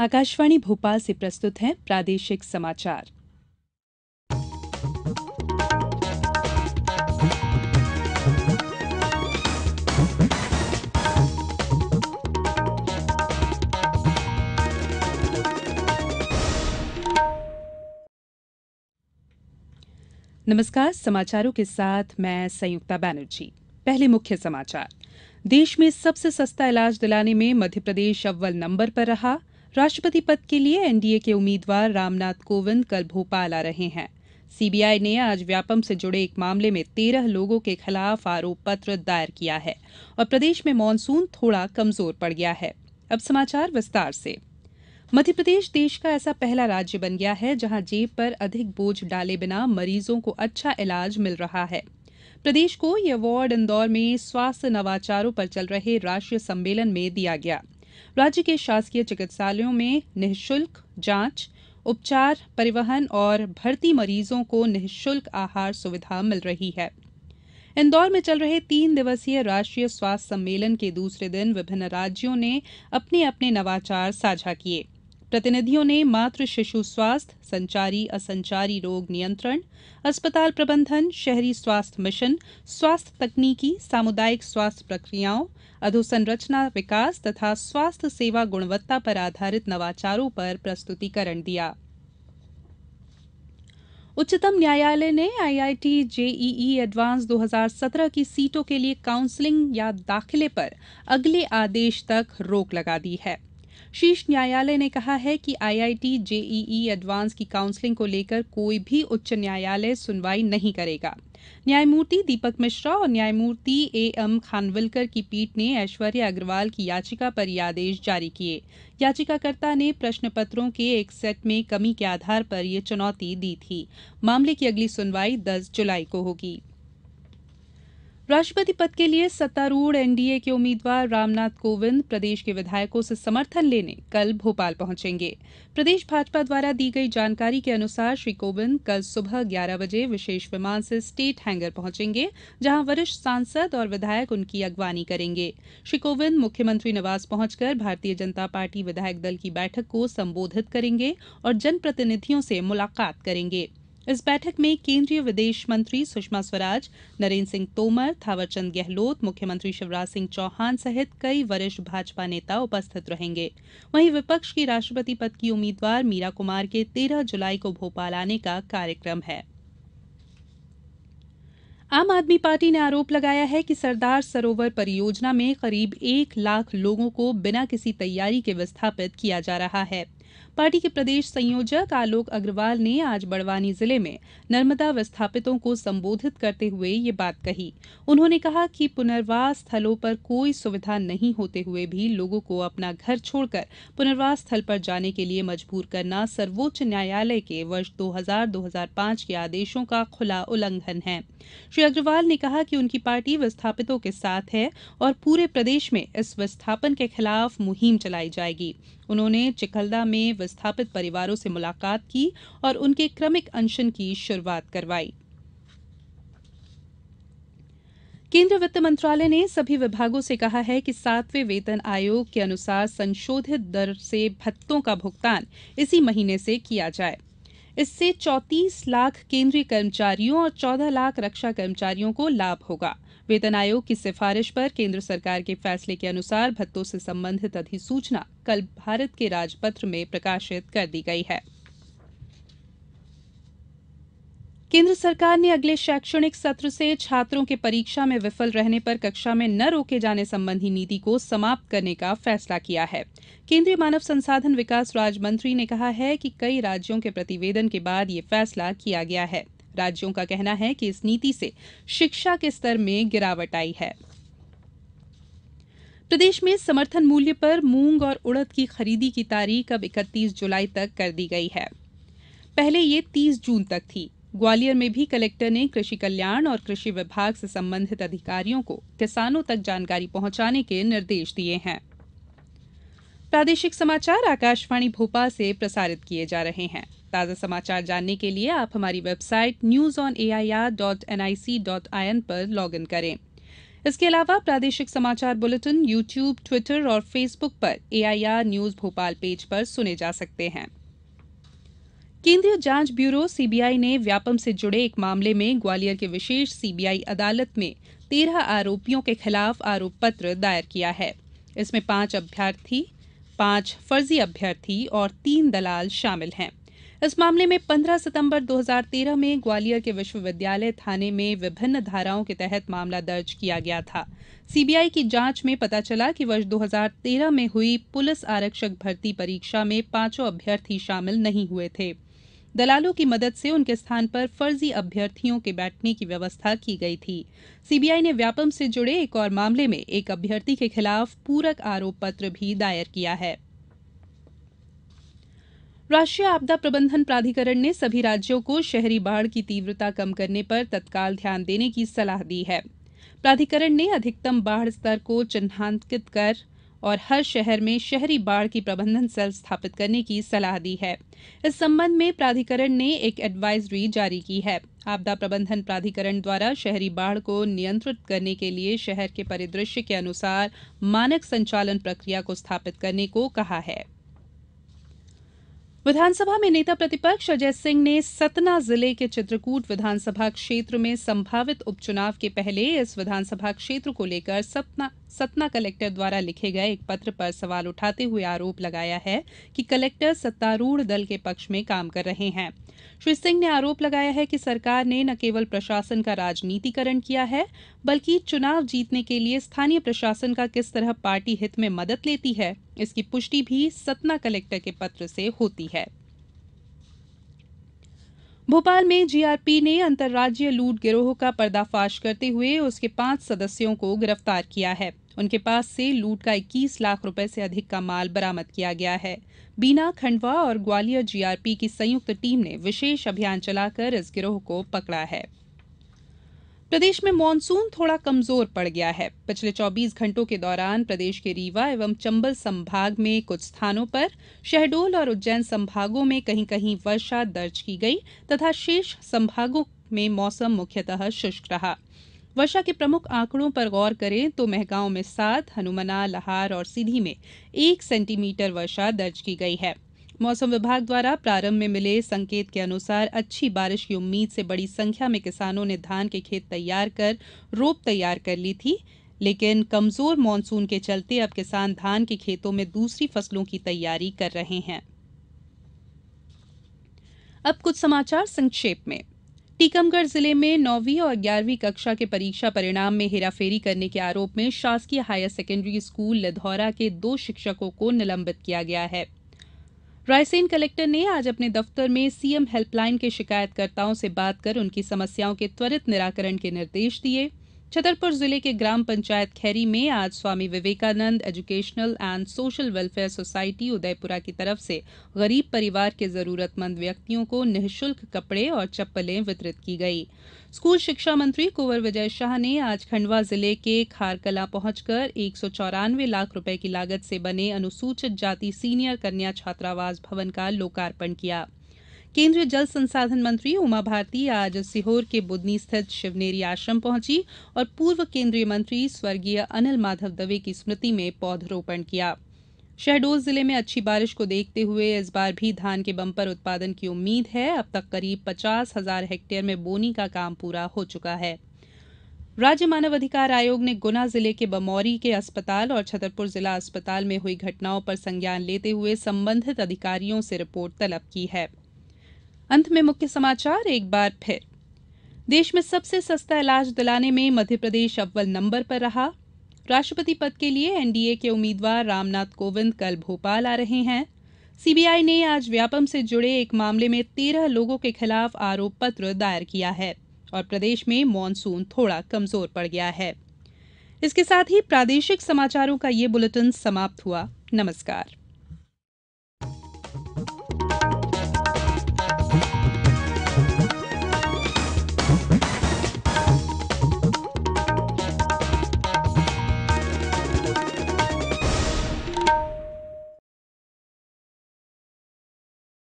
आकाशवाणी भोपाल से प्रस्तुत है प्रादेशिक समाचार नमस्कार समाचारों के साथ मैं संयुक्ता बैनर्जी पहले मुख्य समाचार देश में सबसे सस्ता इलाज दिलाने में मध्यप्रदेश अव्वल नंबर पर रहा राष्ट्रपति पद के लिए एनडीए के उम्मीदवार रामनाथ कोविंद कल भोपाल आ रहे हैं सीबीआई ने आज व्यापम से जुड़े एक मामले में तेरह लोगों के खिलाफ आरोप पत्र दायर किया है और प्रदेश में मानसून थोड़ा कमजोर पड़ गया है अब समाचार विस्तार से मध्य प्रदेश देश का ऐसा पहला राज्य बन गया है जहां जेब पर अधिक बोझ डाले बिना मरीजों को अच्छा इलाज मिल रहा है प्रदेश को यह अवार्ड इंदौर में स्वास्थ्य नवाचारों पर चल रहे राष्ट्रीय सम्मेलन में दिया गया राज्य के शासकीय चिकित्सालयों में निःशुल्क जांच उपचार परिवहन और भर्ती मरीजों को निःशुल्क आहार सुविधा मिल रही है इंदौर में चल रहे तीन दिवसीय राष्ट्रीय स्वास्थ्य सम्मेलन के दूसरे दिन विभिन्न राज्यों ने अपने अपने नवाचार साझा किये प्रतिनिधियों ने मातृ शिशु स्वास्थ्य संचारी असंचारी रोग नियंत्रण अस्पताल प्रबंधन शहरी स्वास्थ्य मिशन स्वास्थ्य तकनीकी सामुदायिक स्वास्थ्य प्रक्रियाओं अधोसंरचना विकास तथा स्वास्थ्य सेवा गुणवत्ता पर आधारित नवाचारों पर प्रस्तुतिकरण दिया उच्चतम न्यायालय ने आईआईटी जेईई एडवांस 2017 की सीटों के लिए काउंसलिंग या दाखिले पर अगले आदेश तक रोक लगा दी है शीर्ष न्यायालय ने कहा है कि IIT JEE e e advance की काउंसलिंग को लेकर कोई भी उच्च न्यायालय सुनवाई नहीं करेगा न्यायमूर्ति दीपक मिश्रा और न्यायमूर्ति ए एम खानविलकर की पीठ ने ऐश्वर्या अग्रवाल की याचिका पर ये आदेश जारी किए याचिकाकर्ता ने प्रश्न पत्रों के एक सेट में कमी के आधार पर यह चुनौती दी थी मामले की अगली सुनवाई 10 जुलाई को होगी राष्ट्रपति पद के लिए सत्तारूढ़ एनडीए के उम्मीदवार रामनाथ कोविंद प्रदेश के विधायकों से समर्थन लेने कल भोपाल पहुंचेंगे प्रदेश भाजपा द्वारा दी गई जानकारी के अनुसार श्री कोविंद कल सुबह 11 बजे विशेष विमान से स्टेट हैंगर पहुंचेंगे जहां वरिष्ठ सांसद और विधायक उनकी अगवानी करेंगे श्री कोविंद मुख्यमंत्री निवास पहुंचकर भारतीय जनता पार्टी विधायक दल की बैठक को संबोधित करेंगे और जनप्रतिनिधियों से मुलाकात करेंगे इस बैठक में केंद्रीय विदेश मंत्री सुषमा स्वराज नरेन्द्र सिंह तोमर थावरचंद गहलोत मुख्यमंत्री शिवराज सिंह चौहान सहित कई वरिष्ठ भाजपा नेता उपस्थित रहेंगे वहीं विपक्ष की राष्ट्रपति पद की उम्मीदवार मीरा कुमार के तेरह जुलाई को भोपाल आने का कार्यक्रम है आम आदमी पार्टी ने आरोप लगाया है कि सरदार सरोवर परियोजना में करीब एक लाख लोगों को बिना किसी तैयारी के विस्थापित किया जा रहा है पार्टी के प्रदेश संयोजक आलोक अग्रवाल ने आज बड़वानी जिले में नर्मदा विस्थापितों को संबोधित करते हुए ये बात कही उन्होंने कहा कि पुनर्वास स्थलों पर कोई सुविधा नहीं होते हुए भी लोगों को अपना घर छोड़कर पुनर्वास स्थल पर जाने के लिए मजबूर करना सर्वोच्च न्यायालय के वर्ष दो हजार के आदेशों का खुला उल्लंघन है श्री अग्रवाल ने कहा कि उनकी पार्टी विस्थापितों के साथ है और पूरे प्रदेश में इस विस्थापन के खिलाफ मुहिम चलाई जाएगी उन्होंने चिखलदा में विस्थापित परिवारों से मुलाकात की और उनके क्रमिक अनशन की शुरूआत करवाई केंद्रीय वित्त मंत्रालय ने सभी विभागों से कहा है कि सातवें वेतन आयोग के अनुसार संशोधित दर से भत्तों का भुगतान इसी महीने से किया जाए इससे 34 लाख केंद्रीय कर्मचारियों और 14 लाख रक्षा कर्मचारियों को लाभ होगा वेतन आयोग की सिफारिश पर केंद्र सरकार के फैसले के अनुसार भत्तों से संबंधित अधिसूचना कल भारत के राजपत्र में प्रकाशित कर दी गई है केंद्र सरकार ने अगले शैक्षणिक सत्र से छात्रों के परीक्षा में विफल रहने पर कक्षा में न रोके जाने संबंधी नीति को समाप्त करने का फैसला किया है केंद्रीय मानव संसाधन विकास राज्य मंत्री ने कहा है कि कई राज्यों के प्रतिवेदन के बाद यह फैसला किया गया है राज्यों का कहना है कि इस नीति से शिक्षा के स्तर में गिरावट आई है प्रदेश में समर्थन मूल्य पर मूंग और उड़द की खरीदी की तारीख अब 31 जुलाई तक कर दी गई है पहले ये 30 जून तक थी ग्वालियर में भी कलेक्टर ने कृषि कल्याण और कृषि विभाग से संबंधित अधिकारियों को किसानों तक जानकारी पहुंचाने के निर्देश दिए हैं प्रादेशिक समाचार आकाशवाणी भोपाल से प्रसारित किए जा रहे हैं ताजा समाचार जानने के लिए आप हमारी website news on A I R dot N I C dot I N पर लॉग इन करें इसके अलावा प्रादेशिक समाचार बुलेटिन यूट्यूब ट्विटर और फेसबुक पर एआईआर न्यूज भोपाल पेज पर सुने जा सकते हैं केंद्रीय जांच ब्यूरो सीबीआई ने व्यापम से जुड़े एक मामले में ग्वालियर के विशेष सीबीआई अदालत में तेरह आरोपियों के खिलाफ आरोप पत्र दायर किया है इसमें पांच अभ्यर्थी पांच फर्जी अभ्यर्थी और तीन दलाल शामिल हैं इस मामले में 15 सितम्बर दो हजार तेरह में ग्वालियर के विश्वविद्यालय थाने में विभिन्न धाराओं के तहत मामला दर्ज किया गया था सीबीआई की जांच में पता चला कि वर्ष 2013 में हुई पुलिस आरक्षक भर्ती परीक्षा में पांचों अभ्यर्थी शामिल नहीं हुए थे दलालों की मदद से उनके स्थान पर फर्जी अभ्यर्थियों के बैठने की व्यवस्था की गई थी सीबीआई ने व्यापम से जुड़े एक और मामले में एक अभ्यर्थी के खिलाफ पूरक आरोप पत्र भी दायर किया है राष्ट्रीय आपदा प्रबंधन प्राधिकरण ने सभी राज्यों को शहरी बाढ़ की तीव्रता कम करने पर तत्काल ध्यान देने की सलाह दी है प्राधिकरण ने अधिकतम बाढ़ स्तर को चिन्हांकित कर और हर शहर में शहरी बाढ़ की प्रबंधन सेल स्थापित करने की सलाह दी है इस संबंध में प्राधिकरण ने एक एडवाइजरी जारी की है आपदा प्रबंधन प्राधिकरण द्वारा शहरी बाढ़ को नियंत्रित करने के लिए शहर के परिदृश्य के अनुसार मानक संचालन प्रक्रिया को स्थापित करने को कहा है विधानसभा में नेता प्रतिपक्ष अजय सिंह ने सतना जिले के चित्रकूट विधानसभा क्षेत्र में संभावित उपचुनाव के पहले इस विधानसभा क्षेत्र को लेकर सतना कलेक्टर द्वारा लिखे गए एक पत्र पर सवाल उठाते हुए आरोप लगाया है कि कलेक्टर सत्तारूढ़ दल के पक्ष में काम कर रहे हैं श्री सिंह ने आरोप लगाया है कि सरकार ने न केवल प्रशासन का राजनीतिकरण किया है बल्कि चुनाव जीतने के लिए स्थानीय प्रशासन का किस तरह पार्टी हित में मदद लेती है इसकी पुष्टि भी सतना कलेक्टर के पत्र से होती है भोपाल में जीआरपी ने अंतर्राज्यीय लूट गिरोह का पर्दाफाश करते हुए उसके पांच सदस्यों को गिरफ्तार किया है उनके पास से लूट का 21 लाख रुपए से अधिक का माल बरामद किया गया है बीना खंडवा और ग्वालियर जीआरपी की संयुक्त टीम ने विशेष अभियान चलाकर इस गिरोह को पकड़ा है प्रदेश में मानसून थोड़ा कमजोर पड़ गया है पिछले 24 घंटों के दौरान प्रदेश के रीवा एवं चंबल संभाग में कुछ स्थानों पर शहडोल और उज्जैन संभागों में कहीं कहीं वर्षा दर्ज की गई तथा शेष संभागों में मौसम मुख्यतः शुष्क रहा वर्षा के प्रमुख आंकड़ों पर गौर करें तो महगांव में सात हनुमना लहार और सीधी में एक सेंटीमीटर वर्षा दर्ज की गई है मौसम विभाग द्वारा प्रारंभ में मिले संकेत के अनुसार अच्छी बारिश की उम्मीद से बड़ी संख्या में किसानों ने धान के खेत तैयार कर रोप तैयार कर ली थी लेकिन कमजोर मानसून के चलते अब किसान धान के खेतों में दूसरी फसलों की तैयारी कर रहे हैं अब कुछ समाचार संक्षेप में टीकमगढ़ जिले में नौवीं और ग्यारहवीं कक्षा के परीक्षा परिणाम में हेराफेरी करने के आरोप में शासकीय हायर सेकेंडरी स्कूल लधौरा के दो शिक्षकों को निलंबित किया गया है रायसेन कलेक्टर ने आज अपने दफ्तर में सीएम हेल्पलाइन के शिकायतकर्ताओं से बात कर उनकी समस्याओं के त्वरित निराकरण के निर्देश दिये गये छतरपुर जिले के ग्राम पंचायत खैरी में आज Swami Vivekananda educational and social welfare society Udaipura की तरफ से गरीब परिवार के जरूरतमंद व्यक्तियों को निःशुल्क कपड़े और चप्पलें वितरित की गई स्कूल शिक्षा मंत्री कुंवर विजय शाह ने आज खंडवा जिले के खारकला पहुंचकर एक लाख रुपए की लागत से बने अनुसूचित जाति सीनियर कन्या छात्रावास भवन का लोकार्पण किया केन्द्रीय जल संसाधन मंत्री उमा भारती आज सीहोर के बुदनी स्थित शिवनेरी आश्रम पहुंची और पूर्व केन्द्रीय मंत्री स्वर्गीय अनिल माधव दवे की स्मृति में पौधरोपण किया शहडोल जिले में अच्छी बारिश को देखते हुए इस बार भी धान के बंपर उत्पादन की उम्मीद है अब तक करीब पचास हजार हेक्टेयर में बोनी का काम पूरा हो चुका है राज्य मानव अधिकार आयोग ने गुना जिले के बमौरी के अस्पताल और छतरपुर जिला अस्पताल में हुई घटनाओं पर संज्ञान लेते हुए संबंधित अधिकारियों से रिपोर्ट तलब की है अंत में मुख्य समाचार एक बार फिर देश में सबसे सस्ता इलाज दिलाने में मध्यप्रदेश अव्वल नंबर पर रहा राष्ट्रपति पद के लिए एनडीए के उम्मीदवार रामनाथ कोविंद कल भोपाल आ रहे हैं सीबीआई ने आज व्यापम से जुड़े एक मामले में तेरह लोगों के खिलाफ आरोप पत्र दायर किया है और प्रदेश में मानसून थोड़ा कमजोर पड़ गया है इसके साथ ही प्रादेशिक समाचारों का ये बुलेटिन समाप्त हुआ नमस्कार